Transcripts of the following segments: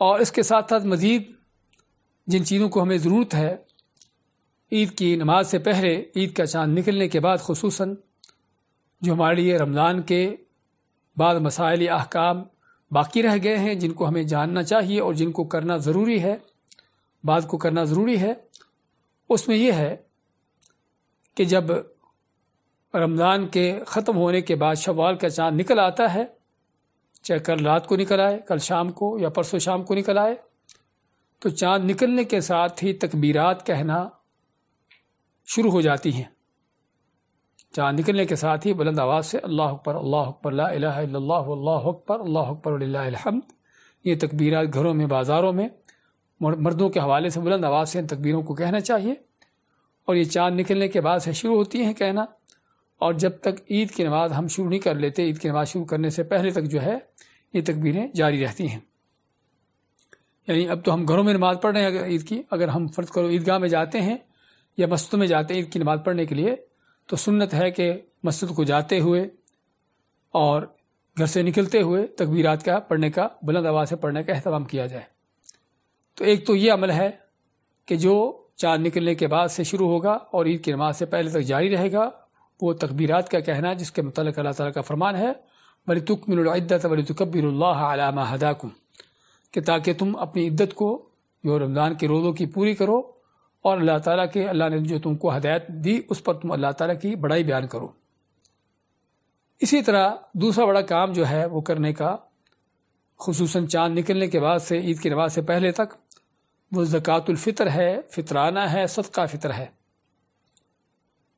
और इसके साथ साथ मज़ीद जिन चीज़ों को हमें ज़रूरत है ईद की नमाज से पहले ईद का चाँद निकलने के बाद खसूस जो हमारे लिए रमज़ान के बाद मसाइल अहकाम बाकी रह गए हैं जिनको हमें जानना चाहिए और जिनको करना ज़रूरी है बाद को करना ज़रूरी है उसमें यह है कि जब रमज़ान के ख़त्म होने के बाद शवाल का चाँद निकल आता है चाहे कल रात को निकल आए कल शाम को या परसों शाम को निकल आए तो चांद निकलने के साथ ही तकबीरात कहना शुरू हो जाती हैं चांद निकलने के साथ ही बुलंद आवाज़ से अल्लाह अकबर अल्लाह पर अल्लाह अकबर अल्लाह हमद ये तकबीरात घरों में बाज़ारों में मर्दों के हवाले से बुलंद आवाज़ से इन तकबीरों को कहना चाहिए और ये चांद निकलने के बाद से शुरू होती हैं कहना और जब तक ईद की नमाज हम शुरू नहीं कर लेते ईद की नमाज शुरू करने से पहले तक जो है ये तकबीरें जारी रहती हैं यानी अब तो हम घरों में नमाज़ पढ़ रहे हैं अगर ईद की अगर हम फ़र्ज़ करो ईदगाह में जाते हैं या मस्जिद में जाते हैं ईद की नमाज़ पढ़ने के लिए तो सुन्नत है कि मस्जिद को जाते हुए और घर से निकलते हुए तकबीरात का पढ़ने का बुलंद आवाज़ से पढ़ने का अहतमाम किया जाए तो एक तो ये अमल है कि जो चार निकलने के बाद से शुरू होगा और ईद की नमाज से पहले तक जारी रहेगा वो तकबीरत का कहना है जिसके मतलब अल्लाह ताला का फरमान है वली तुकमिनद्दत वली तकबीरल्ला हदाकुम कि ताकि तुम अपनी इद्दत को जो रमज़ान के रोज़ों की पूरी करो और अल्लाह ताला के अल्लाह ने जो तुमको हदायत दी उस पर तुम अल्लाह ताला की बड़ाई बयान करो इसी तरह दूसरा बड़ा काम जो है वो करने का खसूस चाँद निकलने के बाद से ईद की नमाज से पहले तक वो ज़क़़तुल्फ़ितर है फितराना है सदका फ़ितर है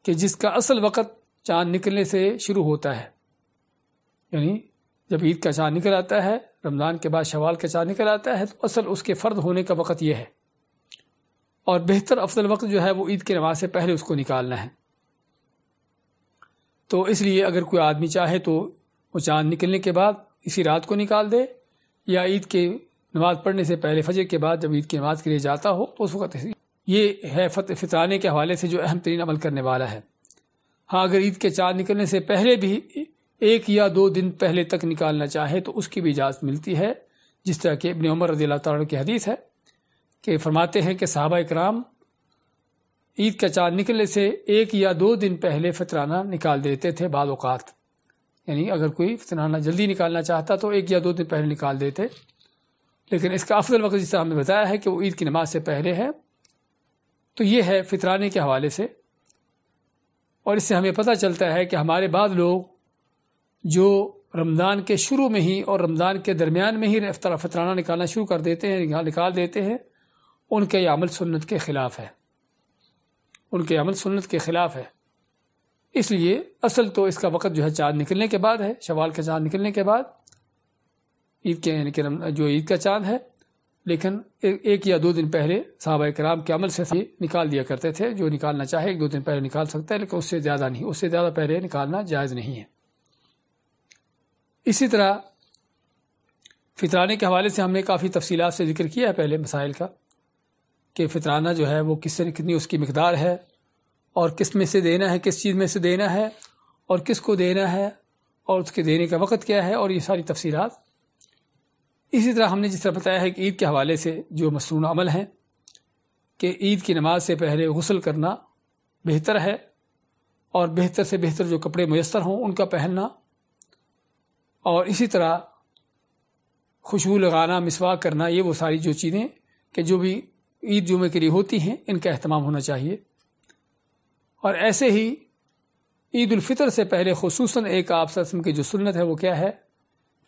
कि जिसका असल वक़्त चाँद निकलने से शुरू होता है यानी जब ईद का चाँद निकल आता है रमज़ान के बाद शवाल का चांद निकल आता है तो असल उसके फ़र्द होने का वक़्त यह है और बेहतर अफजल वक्त जो है वो ईद की नमाज से पहले उसको निकालना है तो इसलिए अगर कोई आदमी चाहे तो वो चाँद निकलने के बाद इसी रात को निकाल दे या ईद के नमाज़ पढ़ने से पहले फजर के बाद जब ईद की नमाज़ के लिए जाता हो तो उस वक्त ये है फत फितराने के हवाले से जो अहम तरीन अमल करने वाला है हाँ अगर ईद के चार निकलने से पहले भी एक या दो दिन पहले तक निकालना चाहे तो उसकी भी इजाज़त मिलती है जिस तरह के इबन उमर रजी तन की हदीस है कि फरमाते हैं कि साहबा कराम ईद का चाँद निकलने से एक या दो दिन पहले फितराना निकाल देते थे बालौकात यानी अगर कोई फितराना जल्दी निकालना चाहता तो एक या दो दिन पहले निकाल देते लेकिन इसका अफजल वक्त जिस हमने बताया है कि वो ईद की नमाज से पहले है तो ये है फितराने के हवाले से और इससे हमें पता चलता है कि हमारे बाद लोग जो रमज़ान के शुरू में ही और रमज़ान के दरमियान में ही फितराना निकालना शुरू कर देते हैं निकाल देते हैं उनके ये अमल सुन्नत के ख़िलाफ़ है उनके अमल सुन्नत के ख़िलाफ़ है इसलिए असल तो इसका वक्त जो है चाँद निकलने के बाद है शवाल का चाँद निकलने के बाद ईद के यानी कि जो ईद का चाँद है लेकिन एक या दो दिन पहले सहाबा कराम के अमल से निकाल दिया करते थे जो निकालना चाहे एक दो दिन पहले निकाल सकता है लेकिन उससे ज़्यादा नहीं उससे ज़्यादा पहले निकालना जायज़ नहीं है इसी तरह फितराने के हवाले से हमने काफ़ी तफसी से जिक्र किया है पहले मसाइल का कि फितराना जो है वो किससे कितनी उसकी मकदार है और किस में से देना है किस चीज़ में से देना है और किस को देना है और उसके देने का वक़्त क्या है और ये सारी तफसीलात इसी तरह हमने जिस तरह बताया है कि ईद के हवाले से जो मसनून अमल हैं कि ईद की नमाज से पहले गसल करना बेहतर है और बेहतर से बेहतर जो कपड़े मैसर हों उनका पहनना और इसी तरह खुशबू लगाना मिसवा करना ये वो सारी जो चीज़ें कि जो भी ईद जुमे के लिए होती हैं इनका अहतमाम होना चाहिए और ऐसे ही ईदालफ़ितर से पहले खसूस एक आप सस्म की जो सुन्नत है वो क्या है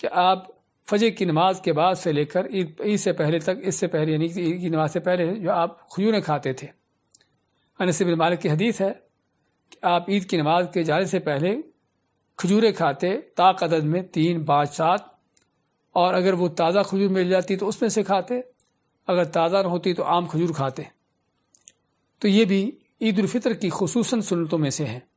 कि आप फजर की नमाज के बाद से लेकर ईद ईद से पहले तक इससे पहले यानी ईद की नमाज से पहले जो आप खजूरें खाते थे अनस मालिक की हदीस है कि आप ईद की नमाज के जाने से पहले खजूरें खाते ताकद में तीन पाँच सात और अगर वो ताज़ा खजूर मिल जाती तो उसमें से खाते अगर ताज़ा न होती तो आम खजूर खाते तो ये भी ईदालफ़ितर की खसूस सुनतों में से हैं